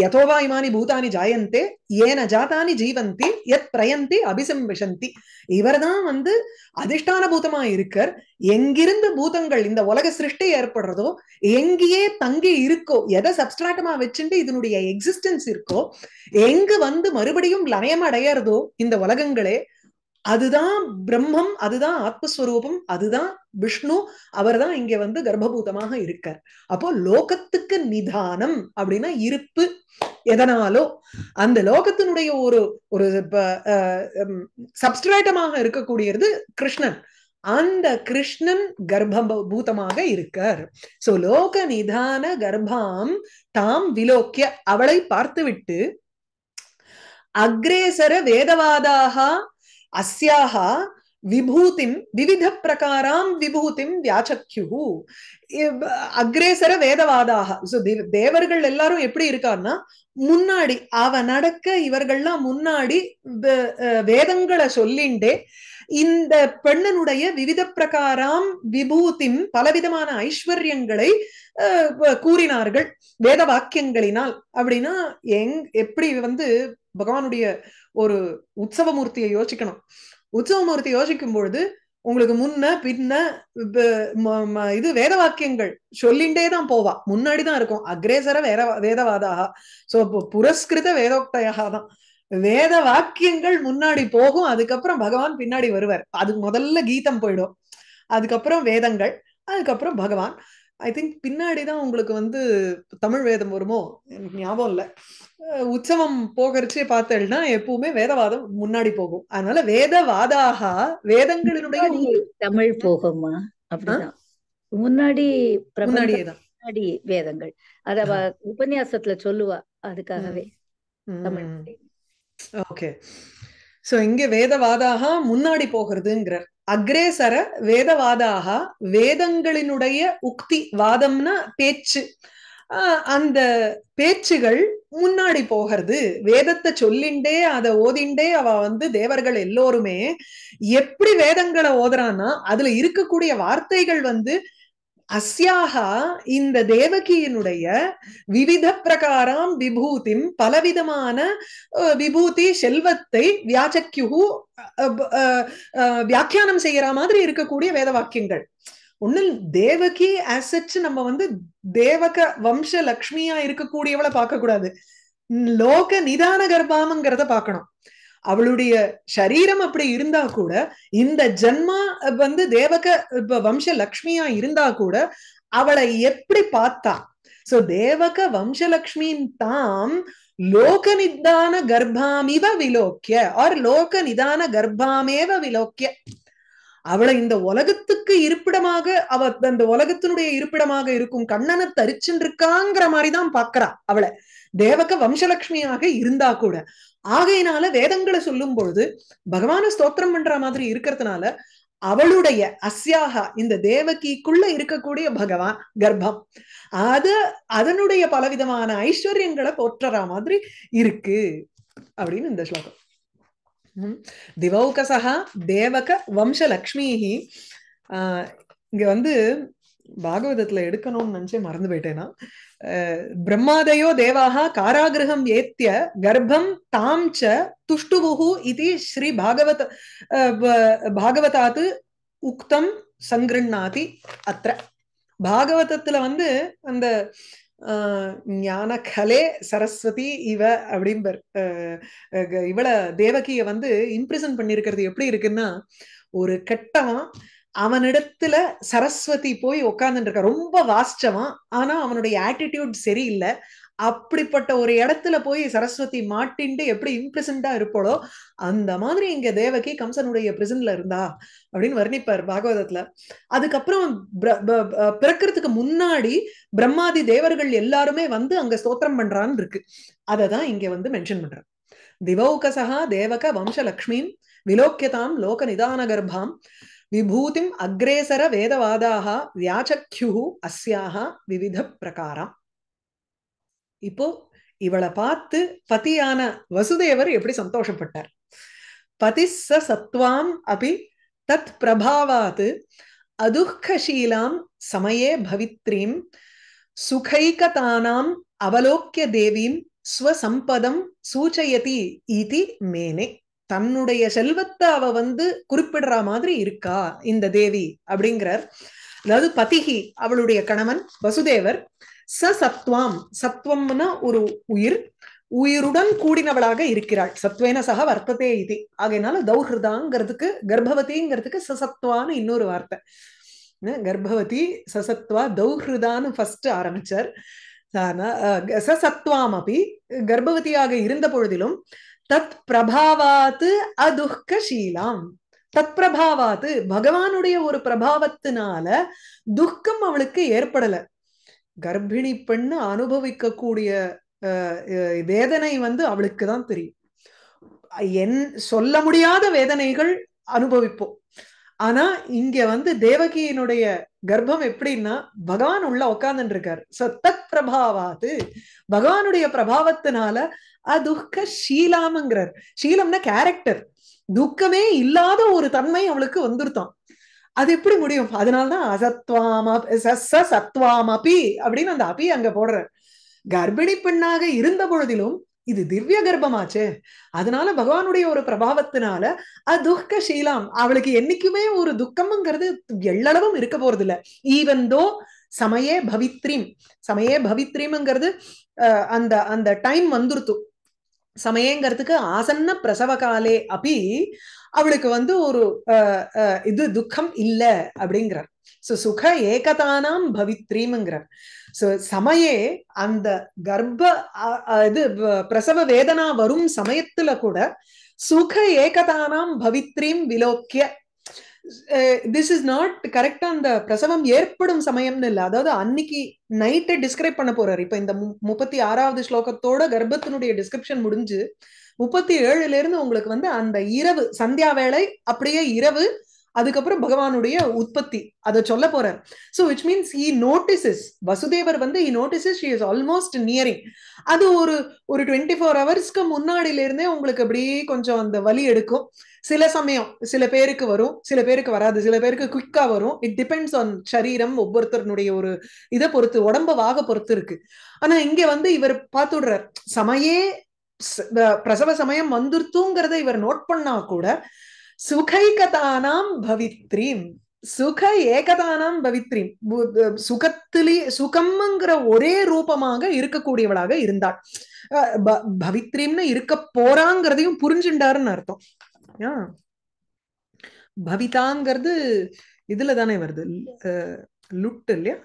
யதோவா இமானி பூதானி ஜாயந்தே ஏன ஜாத்தானி ஜீவந்தி எத் பிரயந்தி அபிசம் இவர் தான் வந்து அதிஷ்டான பூதமா இருக்கார் எங்கிருந்து பூதங்கள் இந்த உலக சிருஷ்டி ஏற்படுறதோ எங்கேயே தங்கி இருக்கோ எதை சப்ஸ்ட்ராட்டமா வச்சுட்டு இதனுடைய எக்ஸிஸ்டன்ஸ் இருக்கோ எங்கு வந்து மறுபடியும் லயம் அடையறதோ இந்த உலகங்களே அதுதான் பிரம்மம் அதுதான் ஆத்மஸ்வரூபம் அதுதான் விஷ்ணு அவர் தான் இங்க வந்து கர்ப்பபூதமாக இருக்கார் அப்போ லோகத்துக்கு நிதானம் அப்படின்னா இருப்பு எதனாலோ அந்த லோகத்தினுடைய ஒரு ஒரு சப்ஸ்டேட்டமாக இருக்கக்கூடியது கிருஷ்ணன் அந்த கிருஷ்ணன் கர்ப்பூதமாக இருக்கார் சோ லோக நிதான கர்ப்பாம் தாம் விலோக்கிய அவளை பார்த்துவிட்டு அக்ரேசர வேதவாதாக விபூதிம் விவித विविधप्रकारां விபூதிம் व्याचख्युः அக்ரேசர வேதவாதாக தேவர்கள் எல்லாரும் எப்படி இருக்காருன்னா முன்னாடி அவ நடக்க இவர்கள்லாம் முன்னாடி வேதங்களை சொல்லிண்டே இந்த பெண்ணனுடைய விவித பிரகாரம் விபூதிம் பலவிதமான ஐஸ்வர்யங்களை கூறினார்கள் வேத வாக்கியங்களினால் அப்படின்னா எங் எப்படி வந்து பகவானுடைய ஒரு உற்சவமூர்த்தியை யோசிக்கணும் உற்சவமூர்த்தி யோசிக்கும் பொழுது உங்களுக்கு முன்ன பின்ன இது வேத வாக்கியங்கள் சொல்லிண்டே தான் போவா முன்னாடிதான் இருக்கும் அக்ரேசர வேத வேதவாதாக சோ புரஸ்கிருத வேதோக்தையாக தான் வேத வாக்கியங்கள் முன்னாடி போகும் அதுக்கப்புறம் பகவான் பின்னாடி வருவார் அது முதல்ல கீதம் போயிடும் அதுக்கப்புறம் வேதங்கள் அதுக்கப்புறம் பகவான் ஐ திங்க் பின்னாடி தான் உங்களுக்கு வந்து தமிழ் வேதம் வருமோ எனக்கு ஞாபகம் இல்லை உற்சவம் போகிறச்சே பார்த்தேன்னா எப்பவுமே வேதவாதம் முன்னாடி போகும் அதனால வேதவாதாக வேதங்களினுடைய தமிழ் போகுமா முன்னாடி முன்னாடியே தான் முன்னாடி வேதங்கள் அத உபன்யாசத்துல சொல்லுவா அதுக்காகவே ஓகே சோ இங்க வேதவாதாக முன்னாடி போகிறதுங்கிறார் அக்ரேசர வேதவாதாக வேதங்களினுடைய உக்தி வாதம்னா பேச்சு அந்த பேச்சுகள் முன்னாடி போகிறது வேதத்தை சொல்லிண்டே அதை ஓதிண்டே அவ வந்து தேவர்கள் எல்லோருமே எப்படி வேதங்களை ஓதுறான்னா அதுல இருக்கக்கூடிய வார்த்தைகள் வந்து அஸ்யாக இந்த தேவகியினுடைய விவித பிரகாரம் விபூதிம் பலவிதமான விபூதி செல்வத்தை அஹ் வியாக்கியானம் செய்யற மாதிரி இருக்கக்கூடிய வேத வாக்கியங்கள் ஒண்ணு தேவகி ஆசச்சு நம்ம வந்து தேவக வம்ச லக்ஷ்மியா இருக்கக்கூடியவளை பார்க்க கூடாது லோக நிதான கர்ப்பாமங்கிறத பார்க்கணும் அவளுடைய சரீரம் அப்படி இருந்தா கூட இந்த ஜென்மா வந்து தேவக வம்ச லக்ஷ்மியா இருந்தா கூட அவளை எப்படி பார்த்தா சோ தேவக வம்சலக்ஷ்மின் தாம் லோக நிதான கர்ப்பாமிவ விலோக்கிய ஆர் லோக நிதான கர்ப்பாமேவ விலோக்கிய அவளை இந்த உலகத்துக்கு இருப்பிடமாக அவ அந்த உலகத்தினுடைய இருப்பிடமாக இருக்கும் கண்ணனை தரிச்சுருக்காங்கிற மாதிரிதான் பாக்குறா அவளை தேவக்க வம்சலட்சுமியாக இருந்தா கூட ஆகையினால வேதங்களை சொல்லும் பொழுது பகவான ஸ்தோத்திரம் பண்ற மாதிரி இருக்கிறதுனால அவளுடைய அஸ்யாகா இந்த தேவகிக்குள்ள இருக்கக்கூடிய பகவான் கர்ப்பம் அது அதனுடைய பலவிதமான ஐஸ்வர்யங்களை போற்றுற மாதிரி இருக்கு அப்படின்னு இந்த ஸ்லோகம் திவௌகசகா தேவக வம்சலக்ஷ்மிஹி இங்க வந்து பாகவதத்துல எடுக்கணும்னு நினைச்சே மறந்து போயிட்டேன்னா பிரம்மாதயோ தேவாகா காராகிரகம் ஏத்திய கர்ப்பம் தாம் ச துஷ்டுபுகு இது ஸ்ரீ பாகவத பாகவதாத்து உக்தம் சங்கிருண்ணாதி அத்த பாகவதத்துல வந்து அந்த ஞான கலே சரஸ்வதி இவ அப்படின்பர் இவள தேவகிய வந்து இம்ப்ரெசன் பண்ணிருக்கிறது எப்படி இருக்குன்னா ஒரு கெட்டவன் அவனிடத்துல சரஸ்வதி போய் உட்கார்ந்துட்டு இருக்க ரொம்ப வாஸ்டவன் ஆனா அவனுடைய ஆட்டிடியூட் சரியில்லை அப்படிப்பட்ட ஒரு இடத்துல போய் சரஸ்வதி மாட்டின்ட்டு எப்படி இம்ப்ரெசண்டா இருப்பாளோ அந்த மாதிரி இங்க தேவகி கம்சனுடைய பிரிசன்ல இருந்தா அப்படின்னு வர்ணிப்பார் பாகவதத்துல அதுக்கப்புறம் பிறக்கிறதுக்கு முன்னாடி பிரம்மாதி தேவர்கள் எல்லாருமே வந்து அங்க ஸ்தோத்திரம் பண்றான்னு இருக்கு அததான் தான் இங்க வந்து மென்ஷன் பண்றான் திவௌகசகா தேவக வம்சலக்ஷ்மியும் விலோக்கியதாம் லோக நிதான கர்ப்பாம் விபூதிம் அக்ரேசர வேதவாதாக வியாச்சக்யு அஸ்யாக விவித பிரகாரம் இப்போ இவளை பார்த்து பதியான வசுதேவர் எப்படி சந்தோஷப்பட்டார் பதி ச சத்வாம் அபி தத் பிரபாவாத் அதுக்கஷீலாம் சமயே பவித்ரீம் சுகைகதானாம் அவலோக்கிய தேவீம் ஸ்வசம்பதம் சூச்சயதி இதி மேனே தன்னுடைய செல்வத்தை அவ வந்து குறிப்பிடுற மாதிரி இருக்கா இந்த தேவி அப்படிங்கிறார் அதாவது பதிகி அவளுடைய கணவன் வசுதேவர் ச சத்வாம் சத்வம்னா ஒரு உயிர் உயிருடன் கூடினவளாக இருக்கிறாள் சத்வேன சக வர்த்ததே இது ஆகையினால தௌஹிருதாங்கிறதுக்கு கர்ப்பவதிங்கிறதுக்கு சசத்வான்னு இன்னொரு வார்த்தை கர்ப்பவதி சசத்வா தௌஹிருதான்னு ஃபர்ஸ்ட் ஆரம்பிச்சார் சசத்வாம் அப்படி கர்ப்பவதியாக இருந்த பொழுதிலும் தத் பிரபாவாத்து அதுக்கீலாம் தத் பிரபாவாத்து பகவானுடைய ஒரு பிரபாவத்தினால துக்கம் அவளுக்கு ஏற்படல கர்ப்பிணி பெண்ணு அனுபவிக்கக்கூடிய வேதனை வந்து அவளுக்கு தான் தெரியும் என் சொல்ல முடியாத வேதனைகள் அனுபவிப்போம் ஆனா இங்க வந்து தேவகியினுடைய கர்ப்பம் எப்படின்னா பகவான் உள்ள உட்கார்ந்துட்டு இருக்காரு சத்த தத் பிரபாவாது பகவானுடைய பிரபாவத்தினால அதுக்க ஷீலாமங்கிறார் ஷீலம்னா கேரக்டர் துக்கமே இல்லாத ஒரு தன்மை அவளுக்கு வந்துருத்தான் அது எப்படி முடியும் அதனாலதான் அசத்வாமா அபி அப்படின்னு அந்த அபி அங்க போடுற கர்ப்பிணி பெண்ணாக இருந்த பொழுதிலும் இது திவ்ய கர்ப்பமாச்சே அதனால பகவானுடைய ஒரு பிரபாவத்தினால அதுக்க ஷீலாம் அவளுக்கு என்னைக்குமே ஒரு துக்கம்ங்கிறது எள்ளளவும் இருக்க போறது இல்ல ஈவன் தோ சமயே பவித்ரீம் சமயே பவித்ரீம்ங்கிறது அந்த அந்த டைம் வந்துருத்தும் சமயங்கிறதுக்கு ஆசன்ன பிரசவ காலே அப்படி அவளுக்கு வந்து ஒரு இது துக்கம் இல்லை அப்படிங்கிறார் சோ சுக ஏகதானாம் பவித்ரீம்ங்கிறார் சோ சமயே அந்த கர்ப்ப இது பிரசவ வேதனா வரும் சமயத்துல கூட சுக ஏகதானாம் பவித்ரீம் விலோக்கிய திஸ் இஸ் நாட் கரெக்டா அந்த பிரசவம் ஏற்படும் சமயம்னு இல்லை அதாவது அன்னைக்கு நைட்டை டிஸ்கிரைப் பண்ண போறாரு இப்ப இந்த முப்பத்தி ஆறாவது ஸ்லோகத்தோட கர்ப்பத்தினுடைய டிஸ்கிரிப்ஷன் முடிஞ்சு முப்பத்தி ஏழுல இருந்து உங்களுக்கு வந்து அந்த இரவு சந்தியா வேலை அப்படியே இரவு அதுக்கப்புறம் பகவானுடைய உற்பத்தி அதை சொல்ல போறார் so which means he notices வசுதேவர் வந்து he notices she is almost nearing அது ஒரு ஒரு டுவெண்ட்டி ஃபோர் ஹவர்ஸ்க்கு முன்னாடியில இருந்தே உங்களுக்கு அப்படியே கொஞ்சம் அந்த வலி எடுக்கும் சில சமயம் சில பேருக்கு வரும் சில பேருக்கு வராது சில பேருக்கு குயிக்கா வரும் இட் டிபெண்ட்ஸ் ஆன் சரீரம் ஒவ்வொருத்தருடைய ஒரு இதை பொறுத்து உடம்ப வாக பொறுத்து இருக்கு ஆனா இங்க வந்து இவர் பார்த்துடுறார் சமையே பிரசவ சமயம் வந்துருத்துங்கிறத இவர் நோட் பண்ணா கூட சுகைகதானாம் பவித்ரீம் சுக ஏகதானாம் பவித்ரீம் சுகத்திலே சுகம்ங்கிற ஒரே ரூபமாக இருக்கக்கூடியவளாக இருந்தாள் பவித்ரீம்னு இருக்க போறாங்கிறதையும் புரிஞ்சுண்டாருன்னு அர்த்தம் பவிதாங்கிறது இதுல தானே வருது லுட்டு இல்லையா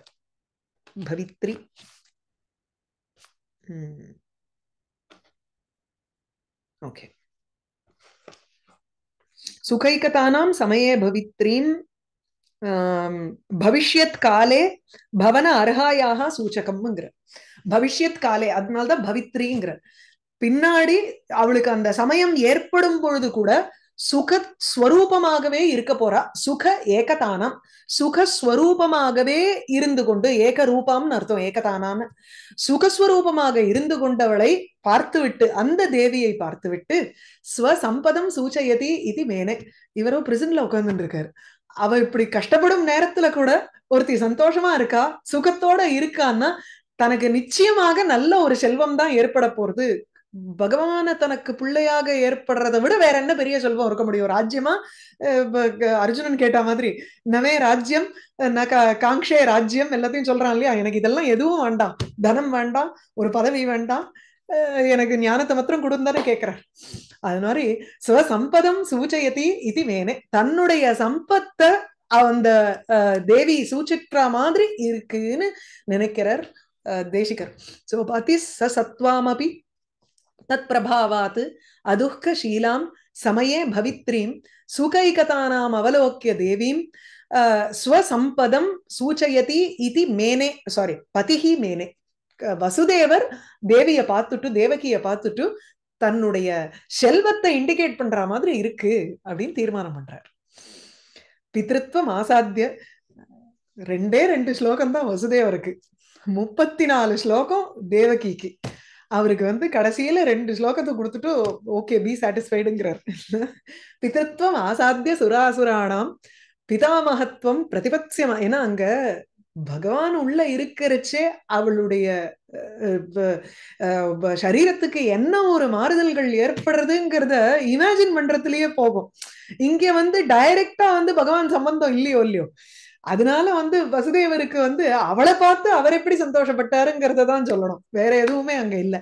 பவித்ரி ஓகே சுகைகதானாம் சமயே பவித்ரீம் பவிஷ்யத் காலே பவன அர்ஹாயாக சூச்சகம்ங்கிற பவிஷ்யத் காலே அதனால்தான் பவித்ரிங்கிற பின்னாடி அவளுக்கு அந்த சமயம் ஏற்படும் பொழுது கூட சுக ஸ்வரூபமாகவே இருக்க போறா சுக ஏகதானம் சுகஸ்வரூபமாகவே இருந்து கொண்டு ஏக ரூபம்னு அர்த்தம் ஏகதானான்னு சுகஸ்வரூபமாக இருந்து கொண்டவளை பார்த்துவிட்டு அந்த தேவியை பார்த்துவிட்டு ஸ்வசம்பதம் சூச்சயதி இது மேனே இவரும் பிரிசன்ல உட்கார்ந்து இருக்காரு அவ இப்படி கஷ்டப்படும் நேரத்துல கூட ஒருத்தி சந்தோஷமா இருக்கா சுகத்தோட இருக்கான்னா தனக்கு நிச்சயமாக நல்ல ஒரு செல்வம் தான் ஏற்பட போறது பகவான தனக்கு பிள்ளையாக ஏற்படுறதை விட வேற என்ன பெரிய செல்வம் இருக்க முடியும் ராஜ்யமா அர்ஜுனன் கேட்ட மாதிரி நவே ராஜ்யம் காங்ஷே ராஜ்யம் எல்லாத்தையும் சொல்றான் இல்லையா எனக்கு இதெல்லாம் எதுவும் வேண்டாம் தனம் வேண்டாம் ஒரு பதவி வேண்டாம் எனக்கு ஞானத்தை மாத்திரம் கொடுந்தானே கேட்கிறேன் அது மாதிரி சம்பதம் சூச்சயதி இது வேணே தன்னுடைய சம்பத்தை அந்த தேவி சூச்சிக்கிற மாதிரி இருக்குன்னு நினைக்கிறார் தேசிகர் சோ பாத்தி ச சத்வாமபி தத்பிரபாவாத் அதுஹ்கீலாம் சமயே பவித்ரீம் சுகைகதானாம் அவலோக்கிய தேவீம் ஸ்வசம்பதம் சூச்சயதி இது மேனே சாரி பதிஹி மேனே வசுதேவர் தேவியை பார்த்துட்டு தேவகியை பார்த்துட்டு தன்னுடைய செல்வத்தை இண்டிகேட் பண்ற மாதிரி இருக்கு அப்படின்னு தீர்மானம் பண்றார் பித்ருத்வம் ஆசாத்திய ரெண்டே ரெண்டு ஸ்லோகம் தான் வசுதேவருக்கு முப்பத்தி நாலு ஸ்லோகம் தேவகிக்கு அவருக்கு வந்து கடைசியில ரெண்டு ஸ்லோகத்தை கொடுத்துட்டு ஓகே பி சாட்டிஸ்ஃபைடுங்கிறார் பிதத்துவம் ஆசாத்திய சுராசுராணாம் பிதாமகத்துவம் பிரதிபட்சியமா ஏன்னா அங்க பகவான் உள்ள இருக்கிறச்சே அவளுடைய சரீரத்துக்கு என்ன ஒரு மாறுதல்கள் ஏற்படுறதுங்கிறத இமேஜின் பண்றதுலயே போகும் இங்க வந்து டைரக்டா வந்து பகவான் சம்பந்தம் இல்லையோ இல்லையோ அதனால வந்து வசுதேவருக்கு வந்து அவளை பார்த்து அவர் எப்படி சந்தோஷப்பட்டாருங்கிறத தான் சொல்லணும் வேற எதுவுமே அங்க இல்ல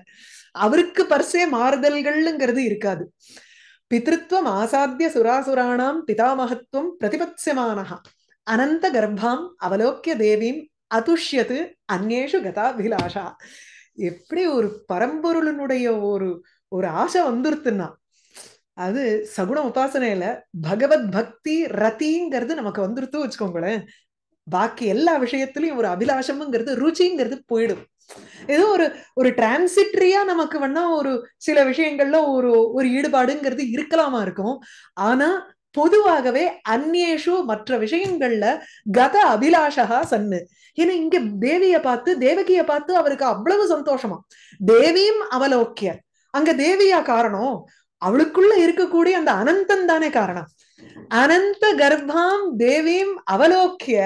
அவருக்கு பர்சே மாறுதல்கள்ங்கிறது இருக்காது பித்ருத்வம் ஆசாத்திய சுராசுராணாம் பிதாமகத்துவம் பிரதிபத்யமானஹா அனந்த கர்ப்பாம் அவலோக்கிய தேவீம் அதுஷ்யத்து அந்நேஷு கதாபிலாஷா எப்படி ஒரு பரம்பொருளினுடைய ஒரு ஒரு ஆசை வந்துருத்துன்னா அது சகுண உபாசனையில பகவத் பக்தி ரத்திங்கிறது நமக்கு வந்துருத்து வச்சுக்கோங்களேன் பாக்கி எல்லா விஷயத்திலையும் ஒரு அபிலாஷம்ங்கிறது ருச்சிங்கிறது போயிடும் ஏதோ ஒரு ஒரு டிரான்சிட்ரியா நமக்கு வேணா ஒரு சில விஷயங்கள்ல ஒரு ஒரு ஈடுபாடுங்கிறது இருக்கலாமா இருக்கும் ஆனா பொதுவாகவே அந்நேஷு மற்ற விஷயங்கள்ல கத அபிலாஷகா சன்னு ஏன்னா இங்க தேவிய பார்த்து தேவகிய பார்த்து அவருக்கு அவ்வளவு சந்தோஷமா தேவியும் அவலோக்கிய அங்க தேவியா காரணம் அவளுக்குள்ள இருக்கக்கூடிய அந்த அனந்தம் தானே காரணம் அனந்த கர்ப்பாம் தேவீம் அவலோக்கிய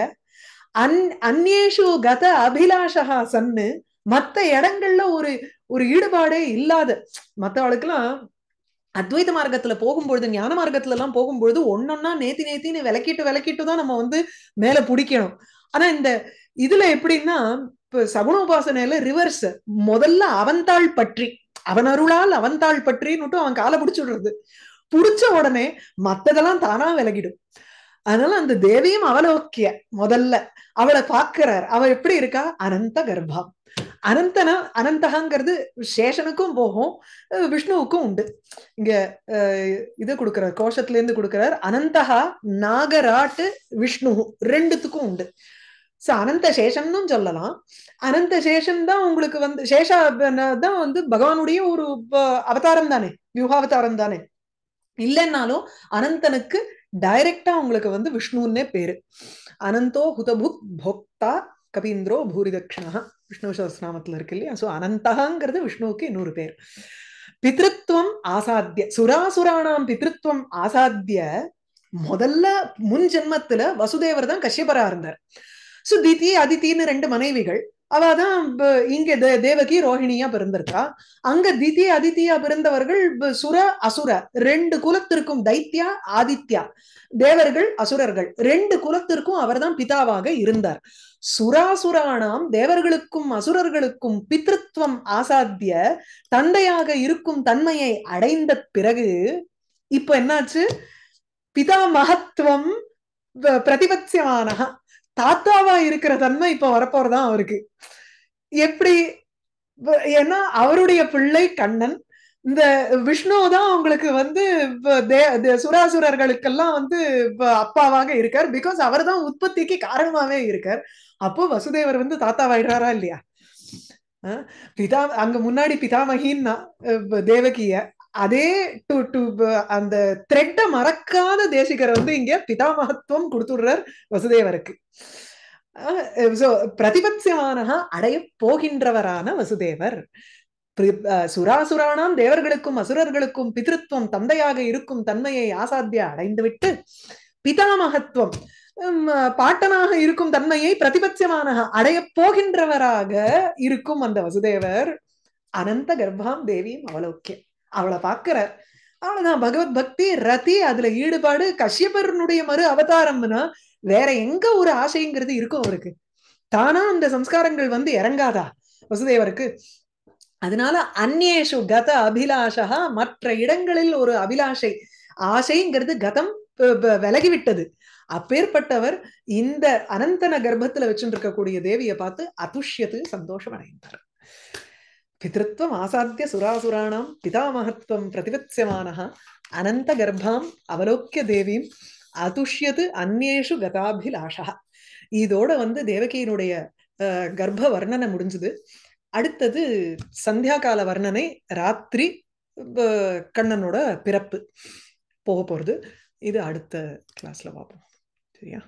அன் அந்நேஷு கத அபிலாஷா சன்னு மத்த இடங்கள்ல ஒரு ஒரு ஈடுபாடே இல்லாத மத்தவளுக்கெல்லாம் அத்வைத மார்க்கத்துல போகும்பொழுது ஞான மார்க்கத்துல எல்லாம் போகும்பொழுது ஒன்னொன்னா நேத்தி நேத்தின்னு விளக்கிட்டு விளக்கிட்டு தான் நம்ம வந்து மேல பிடிக்கணும் ஆனா இந்த இதுல எப்படின்னா இப்ப சகுண உபாசனையில ரிவர்ஸ் முதல்ல அவந்தாள் பற்றி அவன் அருளால் அவன் தாள் பற்றின்னுட்டு அவன் காலை பிடிச்சி விடுறது புடிச்ச உடனே மத்ததெல்லாம் தானா விலகிடும் அதனால அந்த தேவியும் ஓக்கிய முதல்ல அவளை பாக்குறார் அவ எப்படி இருக்கா அனந்த கர்ப்பா அனந்தனா அனந்தகாங்கிறது சேஷனுக்கும் போகும் விஷ்ணுவுக்கும் உண்டு இங்க இது கொடுக்கிறார் கோஷத்துல இருந்து கொடுக்கிறார் அனந்தகா நாகராட்டு விஷ்ணு ரெண்டுத்துக்கும் உண்டு சோ அனந்த சேஷம்னு சொல்லலாம் அனந்த சேஷம் தான் உங்களுக்கு வந்து சேஷா தான் வந்து பகவானுடைய ஒரு அவதாரம் தானே வியூகாவதாரம் தானே இல்லைன்னாலும் அனந்தனுக்கு டைரக்டா உங்களுக்கு வந்து விஷ்ணுன்னே பேரு அனந்தோ ஹுதபுக் போக்தா கபீந்திரோ பூரிதக்ஷணா விஷ்ணு சஹஸ்நாமத்துல இருக்கு இல்லையா சோ அனந்தகாங்கிறது விஷ்ணுவுக்கு இன்னொரு பேர் பித்ருத்வம் ஆசாத்திய சுராசுராணாம் பித்ருத்வம் ஆசாத்திய முதல்ல முன் ஜென்மத்துல வசுதேவர் தான் கஷ்யபரா இருந்தார் சோ திதி அதித்தின்னு ரெண்டு மனைவிகள் தான் இங்க தேவகி ரோஹிணியா பிறந்திருக்கா அங்க திதி அதித்தியா பிறந்தவர்கள் சுர அசுர ரெண்டு குலத்திற்கும் தைத்யா ஆதித்யா தேவர்கள் அசுரர்கள் ரெண்டு குலத்திற்கும் அவர்தான் பிதாவாக இருந்தார் சுராசுரானாம் தேவர்களுக்கும் அசுரர்களுக்கும் பித்ருத்வம் ஆசாத்திய தந்தையாக இருக்கும் தன்மையை அடைந்த பிறகு இப்ப என்னாச்சு பிதா மகத்துவம் பிரதிபத்தியமான தாத்தாவா இருக்கிற தன்மை இப்ப வரப்போறதான் அவருக்கு எப்படி ஏன்னா அவருடைய பிள்ளை கண்ணன் இந்த விஷ்ணு தான் அவங்களுக்கு வந்து சுராசுரர்களுக்கெல்லாம் வந்து அப்பாவாக இருக்கார் பிகாஸ் அவர் தான் உற்பத்திக்கு காரணமாவே இருக்கார் அப்போ வசுதேவர் வந்து தாத்தாவாயிடுறாரா இல்லையா பிதா அங்க முன்னாடி பிதாமகின்னா தேவகிய அதே டு டு அந்த த்ரெட்டை மறக்காத தேசிகர் வந்து இங்க பிதாமகத்துவம் கொடுத்துடுறார் வசுதேவருக்கு பிரதிபத்தியமான அடைய போகின்றவரான வசுதேவர் சுராசுரானாம் தேவர்களுக்கும் அசுரர்களுக்கும் பிதத்துவம் தந்தையாக இருக்கும் தன்மையை ஆசாத்திய அடைந்துவிட்டு பிதாமகத்துவம் பாட்டனாக இருக்கும் தன்மையை பிரதிபட்சமானக அடைய போகின்றவராக இருக்கும் அந்த வசுதேவர் அனந்த கர்ப்பாம் தேவியும் அவலோக்கியம் அவளை பாக்குறார் அவ்வளவுதான் பகவத் பக்தி ரதி அதுல ஈடுபாடு கஷ்யபருனுடைய மறு அவதாரம்னா வேற எங்க ஒரு ஆசைங்கிறது இருக்கும் அவருக்கு தானா அந்த சம்ஸ்காரங்கள் வந்து இறங்காதா வசுதேவருக்கு அதனால அந்நேஷு கத அபிலாஷா மற்ற இடங்களில் ஒரு அபிலாஷை ஆசைங்கிறது கதம் விலகிவிட்டது அப்பேற்பட்டவர் இந்த அனந்தன கர்ப்பத்துல வச்சுருக்கக்கூடிய இருக்கக்கூடிய தேவியை பார்த்து அதுஷ்யத்து சந்தோஷம் அடைந்தார் பிதத்துவம் ஆசாத்திய சுராசுராணாம் பிதாமகத்துவம் பிரதிபத்தியமான அனந்த கர்ப்பாம் அவலோக்கிய தேவியும் அதுஷ்யது அந்நேஷு கதாபிலாஷா இதோட வந்து தேவகியினுடைய கர்ப்ப வர்ணனை முடிஞ்சது அடுத்தது சந்தியா கால வர்ணனை ராத்திரி கண்ணனோட பிறப்பு போக போகிறது இது அடுத்த கிளாஸ்ல பார்ப்போம் சரியா